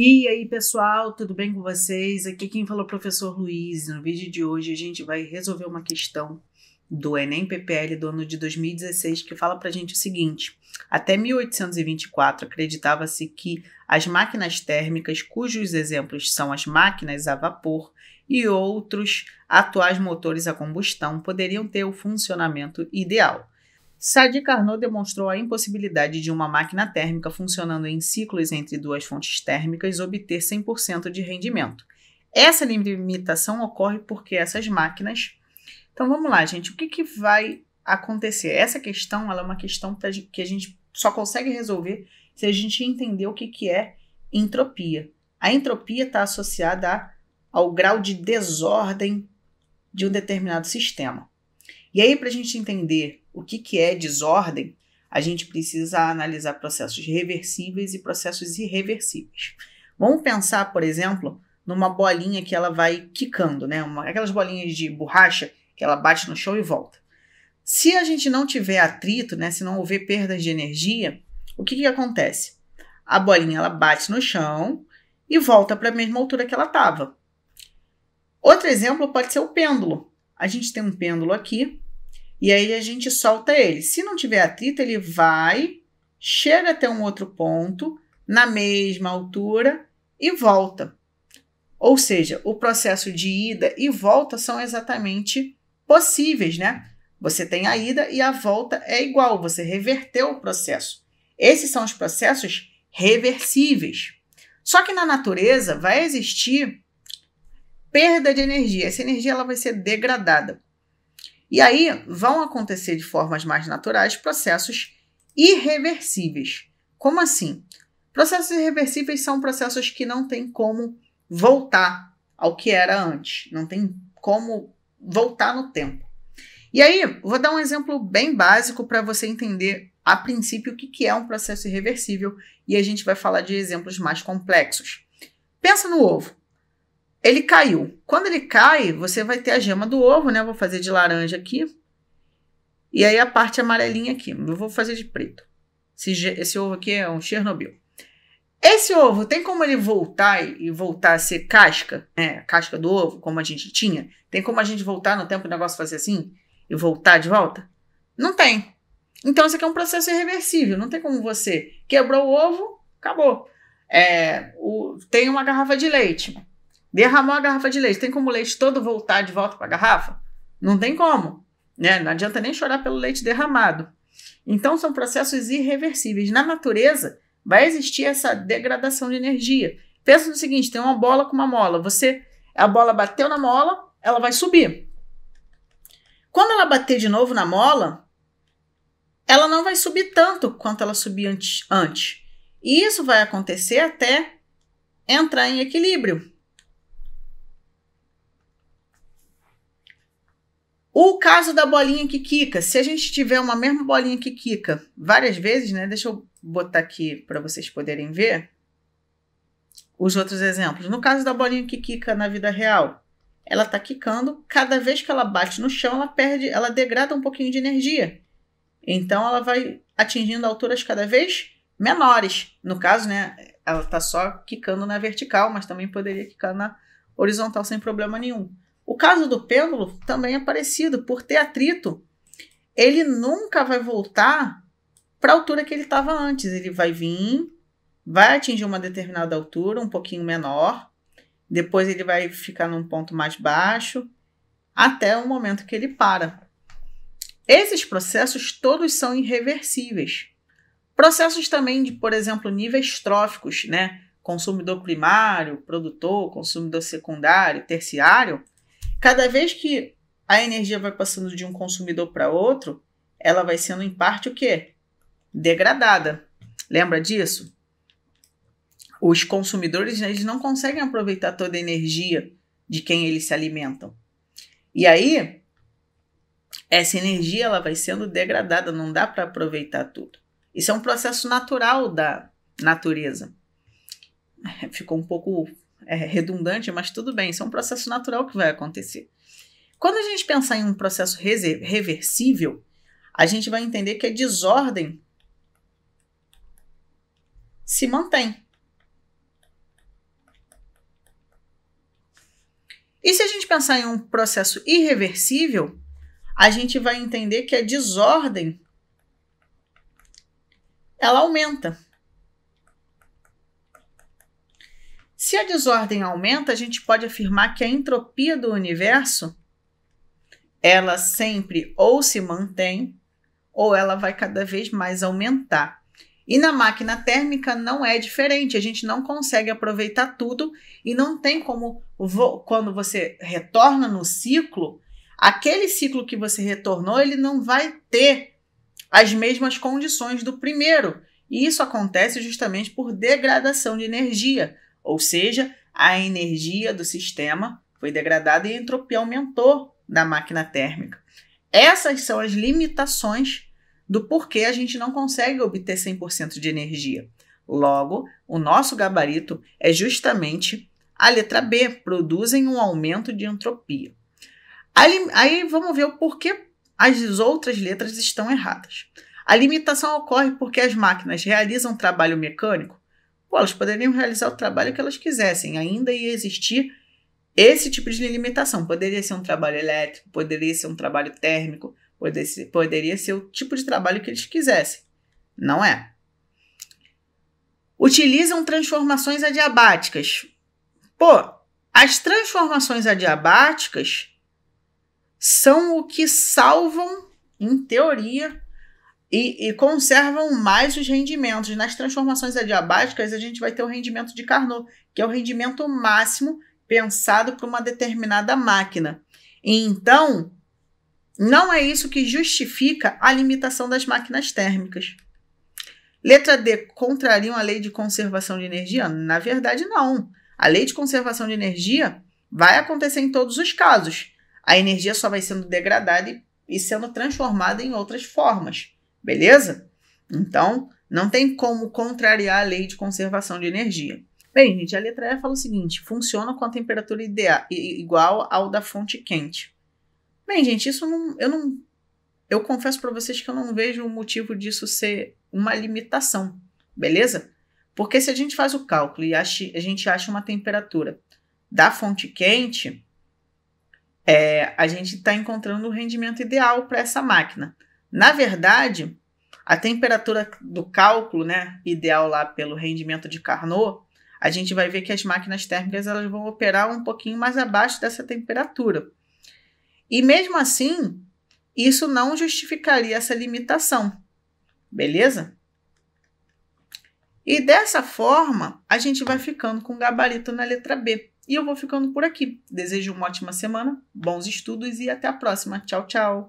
E aí, pessoal, tudo bem com vocês? Aqui quem falou é o professor Luiz. No vídeo de hoje a gente vai resolver uma questão do Enem PPL do ano de 2016 que fala para a gente o seguinte: até 1824 acreditava-se que as máquinas térmicas, cujos exemplos são as máquinas a vapor e outros atuais motores a combustão, poderiam ter o funcionamento ideal. Sadi Carnot demonstrou a impossibilidade de uma máquina térmica funcionando em ciclos entre duas fontes térmicas obter 100% de rendimento. Essa limitação ocorre porque essas máquinas. Então vamos lá, gente, o que, que vai acontecer? Essa questão ela é uma questão que a gente só consegue resolver se a gente entender o que, que é entropia. A entropia está associada ao grau de desordem de um determinado sistema. E aí, para a gente entender o que, que é desordem, a gente precisa analisar processos reversíveis e processos irreversíveis. Vamos pensar, por exemplo, numa bolinha que ela vai quicando, né? Uma, aquelas bolinhas de borracha que ela bate no chão e volta. Se a gente não tiver atrito, né, se não houver perdas de energia, o que, que acontece? A bolinha ela bate no chão e volta para a mesma altura que ela estava. Outro exemplo pode ser o pêndulo. A gente tem um pêndulo aqui e aí a gente solta ele. Se não tiver atrito, ele vai, chega até um outro ponto, na mesma altura e volta. Ou seja, o processo de ida e volta são exatamente possíveis, né? Você tem a ida e a volta é igual, você reverteu o processo. Esses são os processos reversíveis. Só que na natureza vai existir perda de energia. Essa energia ela vai ser degradada. E aí vão acontecer de formas mais naturais processos irreversíveis. Como assim? Processos irreversíveis são processos que não tem como voltar ao que era antes, não tem como voltar no tempo. E aí, vou dar um exemplo bem básico para você entender a princípio o que, que é um processo irreversível e a gente vai falar de exemplos mais complexos. Pensa no ovo. Ele caiu. Quando ele cai, você vai ter a gema do ovo, né? Eu vou fazer de laranja aqui. E aí a parte amarelinha aqui. Eu vou fazer de preto. Esse, esse ovo aqui é um Chernobyl. Esse ovo tem como ele voltar e voltar a ser casca, né? Casca do ovo, como a gente tinha? Tem como a gente voltar no tempo o negócio fazer assim e voltar de volta? Não tem. Então isso aqui é um processo irreversível. Não tem como você quebrou o ovo, acabou. É, o, tem uma garrafa de leite. Derramou a garrafa de leite. Tem como o leite todo voltar de volta para a garrafa? Não tem como. Né? Não adianta nem chorar pelo leite derramado. Então, são processos irreversíveis. Na natureza, vai existir essa degradação de energia. Pensa no seguinte: tem uma bola com uma mola. Você, a bola bateu na mola, ela vai subir. Quando ela bater de novo na mola, ela não vai subir tanto quanto ela subia antes. antes. E isso vai acontecer até entrar em equilíbrio. O caso da bolinha que quica, se a gente tiver uma mesma bolinha que quica várias vezes, né? Deixa eu botar aqui para vocês poderem ver os outros exemplos. No caso da bolinha que quica na vida real, ela está quicando, cada vez que ela bate no chão, ela perde, ela degrada um pouquinho de energia. Então ela vai atingindo alturas cada vez menores. No caso, né, ela está só quicando na vertical, mas também poderia quicar na horizontal sem problema nenhum. O caso do pêndulo também é parecido, por ter atrito, ele nunca vai voltar para a altura que ele estava antes. Ele vai vir, vai atingir uma determinada altura, um pouquinho menor, depois ele vai ficar num ponto mais baixo, até o momento que ele para. Esses processos todos são irreversíveis. Processos também de, por exemplo, níveis tróficos, né? Consumidor primário, produtor, consumidor secundário, terciário, Cada vez que a energia vai passando de um consumidor para outro, ela vai sendo em parte o quê? Degradada. Lembra disso? Os consumidores eles não conseguem aproveitar toda a energia de quem eles se alimentam. E aí, essa energia ela vai sendo degradada, não dá para aproveitar tudo. Isso é um processo natural da natureza. Ficou um pouco é, redundante, mas tudo bem, isso é um processo natural que vai acontecer. Quando a gente pensar em um processo reversível, a gente vai entender que a desordem se mantém. E se a gente pensar em um processo irreversível, a gente vai entender que a desordem ela aumenta. Se a desordem aumenta, a gente pode afirmar que a entropia do universo ela sempre ou se mantém ou ela vai cada vez mais aumentar. E na máquina térmica não é diferente, a gente não consegue aproveitar tudo e não tem como quando você retorna no ciclo, aquele ciclo que você retornou, ele não vai ter as mesmas condições do primeiro. E isso acontece justamente por degradação de energia ou seja, a energia do sistema foi degradada e a entropia aumentou da máquina térmica. Essas são as limitações do porquê a gente não consegue obter 100% de energia. Logo, o nosso gabarito é justamente a letra B, produzem um aumento de entropia. Aí, aí vamos ver o porquê as outras letras estão erradas. A limitação ocorre porque as máquinas realizam trabalho mecânico Pô, elas poderiam realizar o trabalho que elas quisessem, ainda ia existir esse tipo de limitação. Poderia ser um trabalho elétrico, poderia ser um trabalho térmico, poderia ser, poderia ser o tipo de trabalho que eles quisessem. Não é. Utilizam transformações adiabáticas. Pô, as transformações adiabáticas são o que salvam, em teoria, e, e, conservam mais os rendimentos. Nas transformações adiabáticas, a gente vai ter o rendimento de Carnot, que é o rendimento máximo pensado para uma determinada máquina. Então, não é isso que justifica a limitação das máquinas térmicas. Letra D, contrariam a lei de conservação de energia? Na verdade, não. A lei de conservação de energia vai acontecer em todos os casos. A energia só vai sendo degradada e, e sendo transformada em outras formas beleza? Então, não tem como contrariar a lei de conservação de energia. Bem, gente, a letra E fala o seguinte: funciona com a temperatura ideal, igual ao da fonte quente. Bem, gente, isso não, eu não. Eu confesso para vocês que eu não vejo o motivo disso ser uma limitação, beleza? Porque se a gente faz o cálculo e a gente acha uma temperatura da fonte quente, é, a gente está encontrando o rendimento ideal para essa máquina. Na verdade, a temperatura do cálculo, né, ideal lá pelo rendimento de Carnot, a gente vai ver que as máquinas térmicas elas vão operar um pouquinho mais abaixo dessa temperatura. E mesmo assim, isso não justificaria essa limitação, beleza? E dessa forma, a gente vai ficando com o gabarito na letra B. E eu vou ficando por aqui. Desejo uma ótima semana, bons estudos e até a próxima. Tchau, tchau!